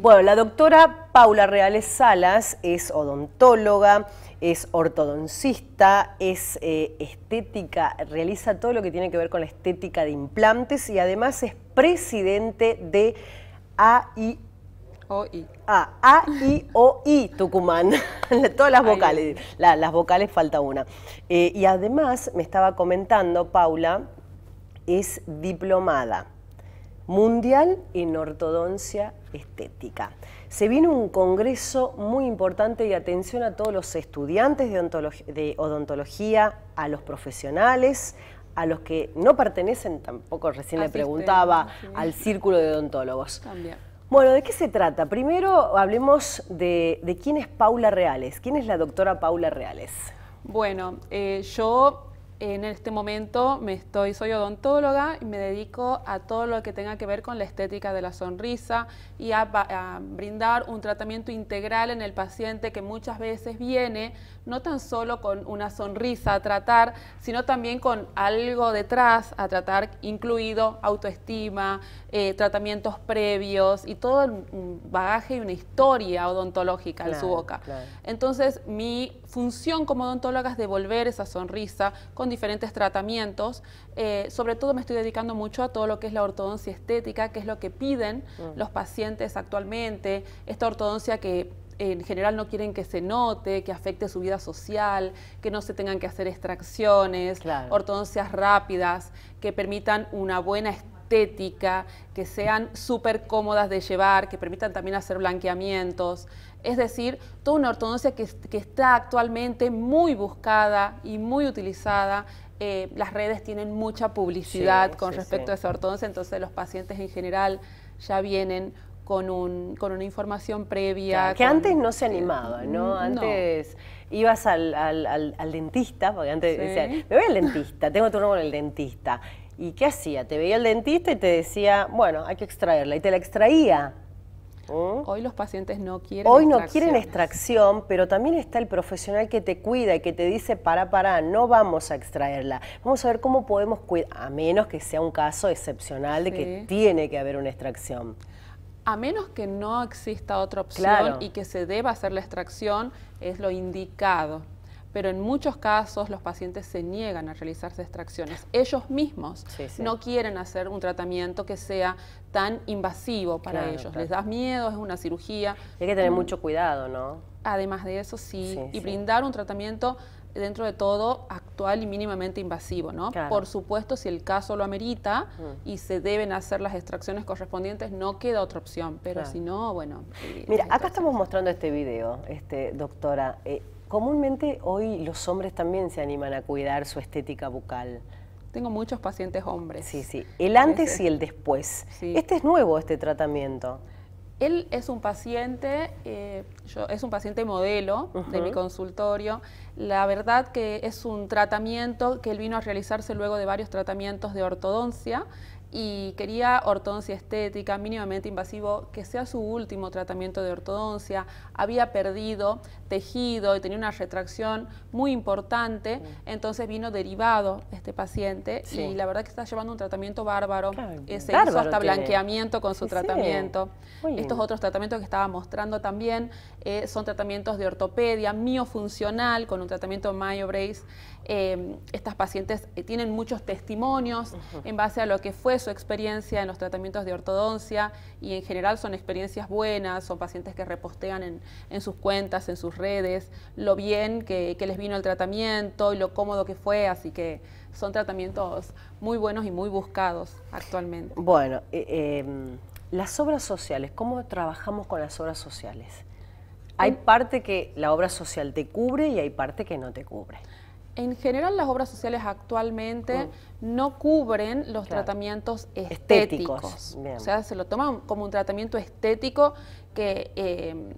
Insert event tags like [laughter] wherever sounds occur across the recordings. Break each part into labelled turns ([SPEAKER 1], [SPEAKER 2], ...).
[SPEAKER 1] Bueno, la doctora Paula Reales Salas es odontóloga, es ortodoncista, es eh, estética, realiza todo lo que tiene que ver con la estética de implantes y además es presidente de AIOI ah, Tucumán. [laughs] Todas las vocales, las vocales falta una. Eh, y además, me estaba comentando, Paula, es diplomada mundial en ortodoncia estética. Se viene un congreso muy importante y atención a todos los estudiantes de, odontología, a los profesionales, a los que no pertenecen, tampoco recién le preguntaba, al círculo de odontólogos. Bueno, ¿de qué se trata? Primero hablemos de, quién es Paula Reales, quién es la doctora Paula Reales.
[SPEAKER 2] Bueno, eh, yo en este momento me estoy, soy odontóloga y me dedico a todo lo que tenga que ver con la estética de la sonrisa y a, brindar un tratamiento integral en el paciente que muchas veces viene no tan solo con una sonrisa a tratar, sino también con algo detrás a tratar, incluido autoestima, eh, tratamientos previos y todo el bagaje y una historia odontológica en su boca. Entonces mi función como odontóloga es devolver esa sonrisa con diferentes tratamientos. Eh, sobre todo me estoy dedicando mucho a todo lo que es la ortodoncia estética, que es lo que piden mm. los pacientes actualmente, esta ortodoncia que en general no quieren que se note, que afecte su vida social, que no se tengan que hacer extracciones, ortodoncias rápidas, que permitan una buena estética estética, que sean súper cómodas de llevar, que permitan también hacer blanqueamientos. Es decir, toda una ortodoncia que, está actualmente muy buscada y muy utilizada eh, las redes tienen mucha publicidad con respecto a esa ortodoncia, entonces los pacientes en general ya vienen con, una
[SPEAKER 1] información previa. que antes no se animaba, ¿no? Antes ibas al, dentista, porque antes decían, me voy al dentista, tengo turno con el dentista. ¿Y qué hacía? Te veía el dentista y te decía, bueno, hay que extraerla. Y te la extraía. ¿Mm?
[SPEAKER 2] Hoy los pacientes no quieren Hoy no quieren
[SPEAKER 1] extracción, pero también está el profesional que te cuida y que te dice, para, para, no vamos a extraerla. Vamos a ver cómo podemos cuidar, a menos que sea un caso excepcional de que tiene que haber una extracción.
[SPEAKER 2] A menos que no exista otra opción y que se deba hacer la extracción, es lo indicado pero en muchos casos los pacientes se niegan a realizarse extracciones. Ellos mismos no quieren hacer un tratamiento que sea tan invasivo para ellos. Les das miedo, es una cirugía. Hay que tener mm. mucho
[SPEAKER 1] cuidado, ¿no?
[SPEAKER 2] Además de eso, sí, y brindar un tratamiento dentro de todo actual y mínimamente invasivo, ¿no? Por supuesto, si el caso lo amerita mm. y se deben hacer las extracciones correspondientes, no queda otra opción, pero si no, bueno.
[SPEAKER 1] Mira, acá estamos mostrando este video, este, doctora. Eh, Comúnmente hoy los hombres también se animan a cuidar su estética bucal. Tengo muchos pacientes hombres. Sí, sí. El antes y el después. Este es nuevo, este tratamiento. Él es
[SPEAKER 2] un paciente, eh, yo, es un paciente modelo de mi consultorio. La verdad que es un tratamiento que él vino a realizarse luego de varios tratamientos de ortodoncia y quería ortodoncia estética, mínimamente invasivo, que sea su último tratamiento de ortodoncia. Había perdido tejido y tenía una retracción muy importante, entonces vino derivado este paciente y la verdad que está llevando un tratamiento bárbaro. se hizo hasta blanqueamiento con su tratamiento. Estos otros tratamientos que estaba mostrando también eh, son tratamientos de ortopedia, miofuncional, con un tratamiento MyoBrace. Eh, estas pacientes eh, tienen muchos testimonios en base a lo que fue su experiencia en los tratamientos de ortodoncia y en general son experiencias buenas, son pacientes que repostean en, sus cuentas, en sus redes, lo bien que, les vino el tratamiento y lo cómodo que fue, así que son tratamientos muy buenos y muy
[SPEAKER 1] buscados actualmente. Bueno, eh, em, las obras sociales, ¿cómo trabajamos con las obras sociales? Hay mm. parte que la obra social te cubre y hay parte que no te cubre.
[SPEAKER 2] En general las obras sociales actualmente no cubren los tratamientos estéticos. O sea, se lo toman como un tratamiento estético que em,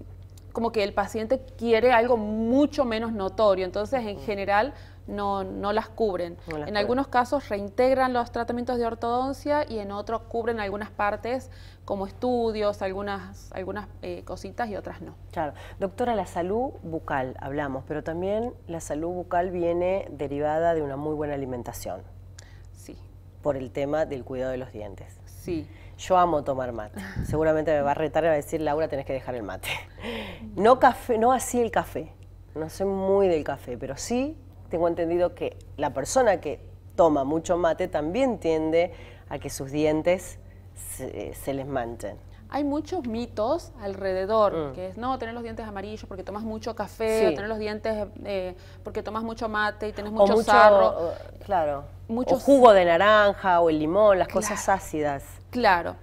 [SPEAKER 2] como que el paciente quiere algo mucho menos notorio. Entonces, en general, no, no las cubren. en algunos casos reintegran los tratamientos de ortodoncia y en otros cubren algunas partes como estudios, algunas, algunas
[SPEAKER 1] eh, cositas y otras no. Claro. Doctora, la salud bucal hablamos, pero también la salud bucal viene derivada de una muy buena alimentación. Sí. Por el tema del cuidado de los dientes. Sí. Yo amo tomar mate. Seguramente me va a retar a decir, Laura, tenés que dejar el mate. [laughs] No café, no así el café. No soy muy del café, pero sí tengo entendido que la persona que toma mucho mate también tiende a que sus dientes se, les manchen.
[SPEAKER 2] Hay muchos mitos alrededor, mm. que es no tener los dientes amarillos porque tomas mucho café, o tener los dientes eh, porque tomas mucho mate y tienes mucho, sarro. claro.
[SPEAKER 1] Mucho jugo de naranja o el limón, las cosas ácidas.
[SPEAKER 2] Claro.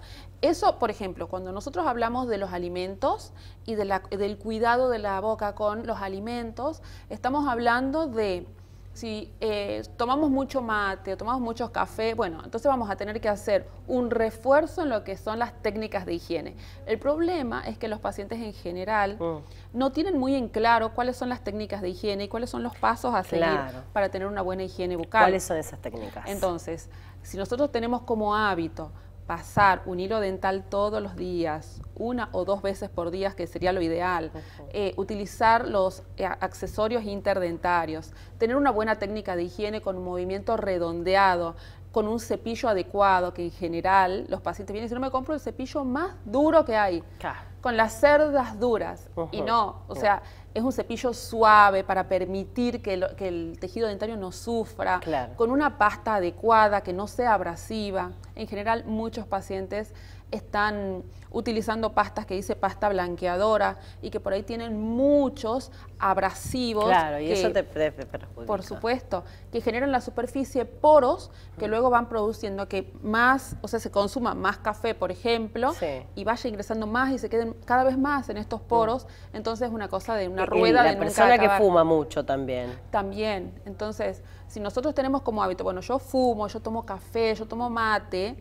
[SPEAKER 2] Eso, por ejemplo, cuando nosotros hablamos de los alimentos y del cuidado de la boca con los alimentos, estamos hablando de si eh, tomamos mucho mate o tomamos mucho café, bueno, entonces vamos a tener que hacer un refuerzo en lo que son las técnicas de higiene. El problema es que los pacientes en general oh. no tienen muy en claro cuáles son las técnicas de higiene y cuáles son los pasos a seguir para tener una buena higiene bucal. ¿Cuáles son esas técnicas? Entonces, si nosotros tenemos como hábito pasar un hilo dental todos los días, una o dos veces por día, que sería lo ideal, eh, utilizar los eh, accesorios interdentarios, tener una buena técnica de higiene con un movimiento redondeado, con un cepillo adecuado, que en general los pacientes vienen y dicen, no me compro el cepillo más duro que hay con las cerdas duras. Y no, o sea, es un cepillo suave para permitir que, que el tejido dentario no sufra, con una pasta adecuada, que no sea abrasiva. En general, muchos pacientes están utilizando pastas que dice pasta blanqueadora y que por ahí tienen muchos abrasivos. Claro, y eso te,
[SPEAKER 1] Por
[SPEAKER 2] supuesto, que generan la superficie poros que luego van produciendo que más, o sea, se consuma más café, por ejemplo, y vaya ingresando más y se queden cada vez más en estos poros. Mm. Entonces es una cosa de una rueda de la de persona que fuma
[SPEAKER 1] mucho también.
[SPEAKER 2] También. Entonces, si nosotros tenemos como hábito, bueno, yo fumo, yo tomo café, yo tomo mate,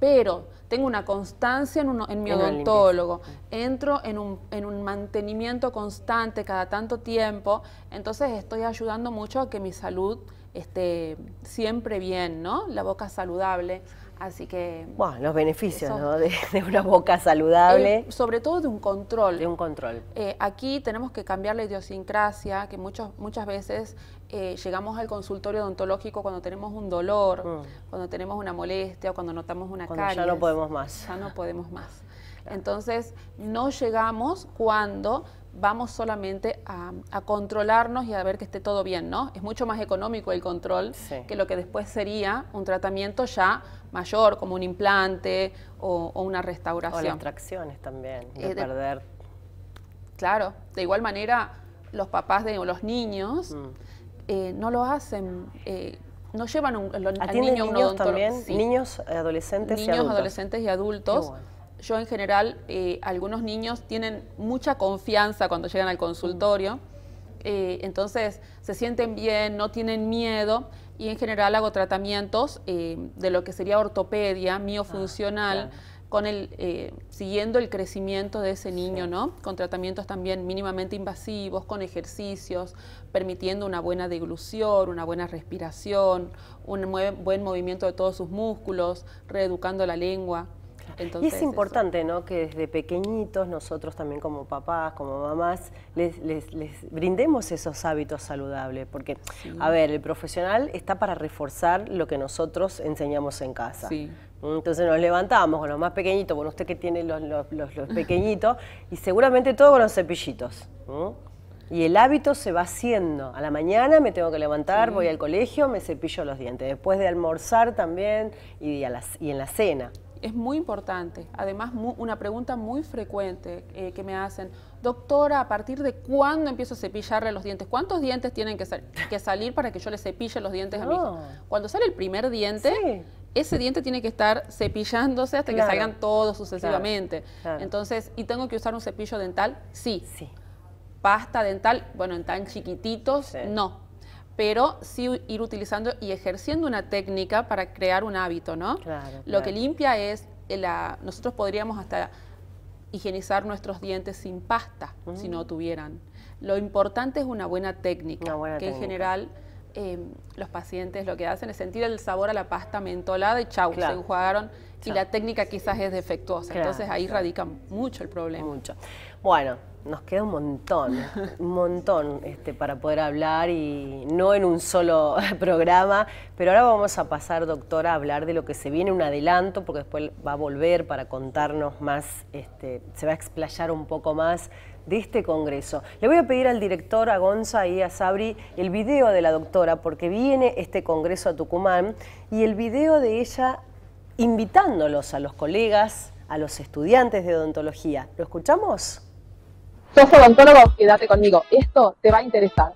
[SPEAKER 2] pero tengo una constancia en, en mi odontólogo, entro en un, mantenimiento constante cada tanto tiempo, entonces estoy ayudando mucho a que mi salud esté siempre bien, ¿no? La boca saludable. Así que...
[SPEAKER 1] Bueno, los beneficios de, una boca saludable. Eh, sobre todo de un control. De un control.
[SPEAKER 2] Eh, aquí tenemos que cambiar la idiosincrasia, que muchos, muchas veces eh, llegamos al consultorio odontológico cuando tenemos un dolor, mm. cuando tenemos una molestia o cuando notamos una cuando caries. Ya no podemos más. Ya no podemos más. Entonces, no llegamos cuando vamos solamente a, controlarnos y a ver que esté todo bien, ¿no? Es mucho más económico el control que lo que después sería un tratamiento ya mayor, como un implante o, una restauración. O las
[SPEAKER 1] tracciones también, eh, de perder.
[SPEAKER 2] claro, de igual manera los papás de los niños... Mm. Eh, no lo hacen. Eh, no llevan un, al niño niños ¿Niños,
[SPEAKER 1] adolescentes niños, y adultos? adolescentes
[SPEAKER 2] y adultos. Yo en general, eh, algunos niños tienen mucha confianza cuando llegan al consultorio, entonces se sienten bien, no tienen miedo y en general hago tratamientos de lo que sería ortopedia, ah, miofuncional con el, eh, siguiendo el crecimiento de ese niño, ¿no? Con tratamientos también mínimamente invasivos, con ejercicios, permitiendo una buena deglución, una buena respiración, un buen movimiento de todos sus músculos, reeducando la lengua. Entonces, y es
[SPEAKER 1] importante, ¿no? Que desde pequeñitos nosotros también como papás, como mamás, les, brindemos esos hábitos saludables. Porque, a ver, el profesional está para reforzar lo que nosotros enseñamos en casa. Sí. Entonces nos levantamos con los más pequeñitos, bueno, usted que tiene los, pequeñitos, y seguramente todo con los cepillitos. Y el hábito se va haciendo. A la mañana me tengo que levantar, voy al colegio, me cepillo los dientes. Después de almorzar también y, en la cena.
[SPEAKER 2] Es muy importante. Además, una pregunta muy frecuente eh, que me hacen, doctora, ¿a partir de cuándo empiezo a cepillarle los dientes? ¿Cuántos dientes tienen que, salir para que yo le cepille los dientes a mi hijo? Cuando sale el primer diente, ese diente tiene que estar cepillándose hasta que salgan todos sucesivamente. Entonces, ¿y tengo que usar un cepillo dental? Sí. sí. Pasta dental, bueno, en tan chiquititos, no. Pero sí ir utilizando y ejerciendo una técnica para crear un hábito, ¿no? Lo que limpia es, eh, la, nosotros podríamos hasta higienizar nuestros dientes sin pasta, si mm. no tuvieran. Lo importante es una buena técnica, que en general Em, los pacientes lo que hacen es sentir el sabor a la pasta mentolada y chau, se enjuagaron
[SPEAKER 1] y la técnica quizás es defectuosa. Entonces ahí radica mucho el problema. Mucho. Bueno, nos queda un montón, [laughs] un montón este, para poder hablar y no en un solo [laughs] programa, pero ahora vamos a pasar, doctora, a hablar de lo que se viene, un adelanto, porque después va a volver para contarnos más, este, se va a explayar un poco más de este Congreso. Le voy a pedir al director, a Gonza y a Sabri, el video de la doctora, porque viene este Congreso a Tucumán, y el video de ella invitándolos a los colegas, a los estudiantes de odontología. ¿Lo escuchamos?
[SPEAKER 2] Sos odontólogo,
[SPEAKER 1] quédate conmigo. Esto te va a interesar.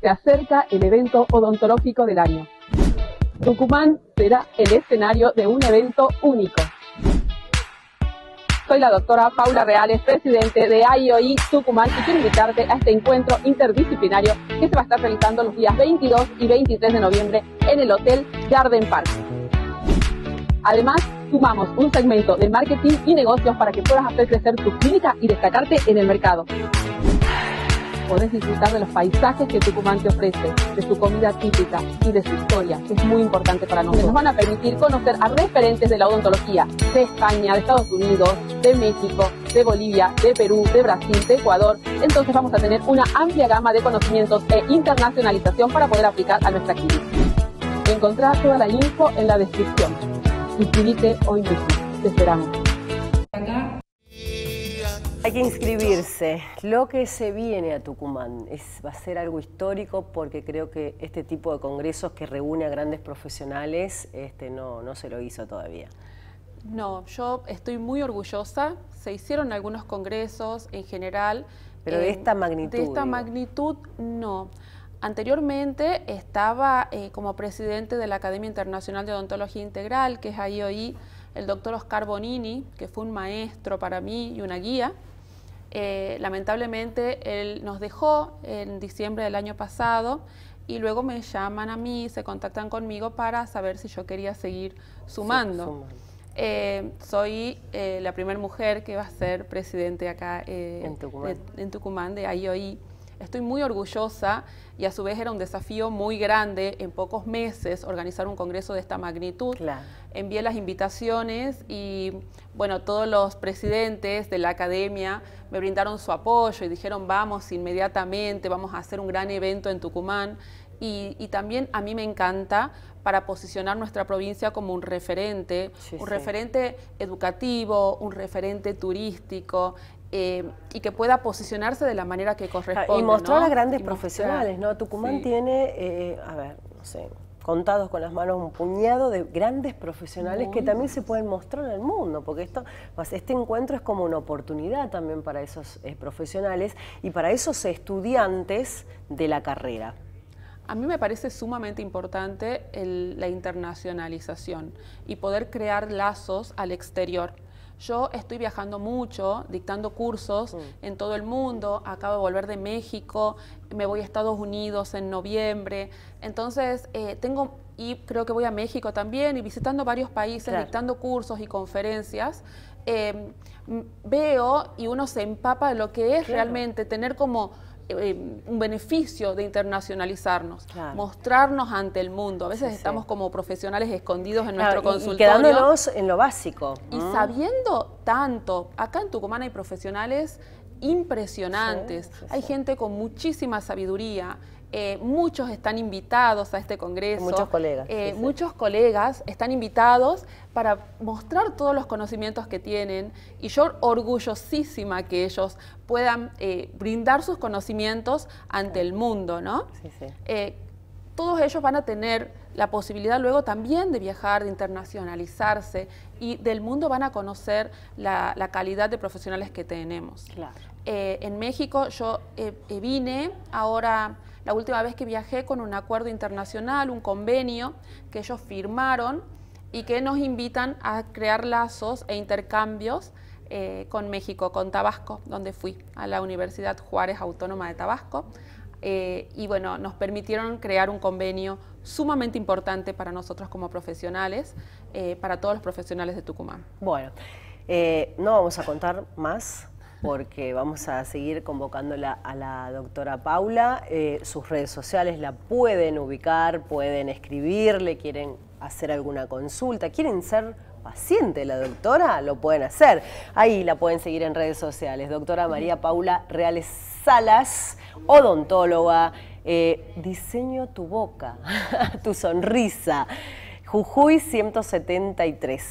[SPEAKER 1] Se
[SPEAKER 2] acerca el evento odontológico del año. Tucumán será el escenario de un evento único soy la doctora Paula Reales, presidente de IOI Tucumán y quiero invitarte a este encuentro interdisciplinario que se va a estar realizando los días 22 y 23 de noviembre en el Hotel Garden Park. Además, sumamos un segmento de marketing y negocios para que puedas hacer crecer tu clínica y destacarte en el mercado podés disfrutar de los paisajes que Tucumán te ofrece, de su comida típica y de su historia, que es muy importante para nosotros. Nos van a permitir conocer a referentes de la odontología de España, de Estados Unidos, de México, de Bolivia, de Perú, de Brasil, de Ecuador. Entonces vamos a tener una amplia gama de conocimientos e internacionalización para poder aplicar a nuestra clínica. Encontrá toda la info en la descripción. Inscribite hoy mismo. Te esperamos.
[SPEAKER 1] Hay que inscribirse. Lo que se viene a Tucumán es, va a ser algo histórico porque creo que este tipo de congresos que reúne a grandes profesionales este, no, no se lo hizo todavía.
[SPEAKER 2] No, yo estoy muy orgullosa. Se hicieron algunos congresos en general. Pero de eh, esta magnitud. De esta magnitud, no. Anteriormente estaba eh, como presidente de la Academia Internacional de Odontología Integral, que es ahí hoy el doctor Oscar Bonini, que fue un maestro para mí y una guía. Eh, lamentablemente él nos dejó en diciembre del año pasado y luego me llaman a mí, se contactan conmigo para saber si yo quería seguir sumando. Eh, soy eh, la primera mujer que va a ser presidente acá en Tucumán. De, en, Tucumán. De, IOI. Estoy muy orgullosa y a su vez era un desafío muy grande en pocos meses organizar un congreso de esta magnitud. Envié las invitaciones y bueno, todos los presidentes de la academia me brindaron su apoyo y dijeron vamos inmediatamente, vamos a hacer un gran evento en Tucumán. Y, también a mí me encanta para posicionar nuestra provincia como un referente, un referente educativo, un referente turístico, eh, y que pueda posicionarse de la manera que ah, corresponde. Y mostrar a grandes profesionales, ¿no? Tucumán
[SPEAKER 1] tiene, eh, a ver, no sé, contados con las manos un puñado de grandes profesionales que también se pueden mostrar al mundo, porque esto, pues, este encuentro es como una oportunidad también para esos eh, profesionales y para esos estudiantes de la carrera.
[SPEAKER 2] A mí me parece sumamente importante la internacionalización y poder crear lazos al exterior. Yo estoy viajando mucho, dictando cursos mm. en todo el mundo, acabo de volver de México, me voy a Estados Unidos en noviembre, entonces eh, tengo, y creo que voy a México también, y visitando varios países, dictando cursos y conferencias, eh, veo y uno se empapa de lo que es realmente tener como eh, un beneficio de internacionalizarnos, mostrarnos ante el mundo. A veces estamos como profesionales escondidos en nuestro consultorio. Y quedándonos en lo básico. Y sabiendo tanto, acá en Tucumán hay profesionales impresionantes, hay gente con muchísima sabiduría eh, muchos están invitados a este congreso. Muchos
[SPEAKER 1] colegas. Eh,
[SPEAKER 2] muchos colegas están invitados para mostrar todos los conocimientos que tienen y yo orgullosísima que ellos puedan eh, brindar sus conocimientos ante el mundo, ¿no? Sí, sí. todos ellos van a tener la posibilidad luego también de viajar, de internacionalizarse y del mundo van a conocer la, la calidad de profesionales que tenemos. Claro. en México yo vine ahora la última vez que viajé con un acuerdo internacional, un convenio que ellos firmaron y que nos invitan a crear lazos e intercambios eh, con México, con Tabasco, donde fui, a la Universidad Juárez Autónoma de Tabasco. Eh, y bueno, nos permitieron crear un convenio sumamente importante para nosotros como profesionales, eh, para
[SPEAKER 1] todos los profesionales de Tucumán. Bueno, no vamos a contar más porque vamos a seguir convocándola a la doctora Paula. Eh, sus redes sociales la pueden ubicar, pueden escribirle, quieren hacer alguna consulta, quieren ser paciente la doctora, lo pueden hacer. Ahí la pueden seguir en redes sociales. Doctora María Paula Reales Salas, odontóloga, eh, diseño tu boca, [laughs] tu sonrisa. Jujuy 173.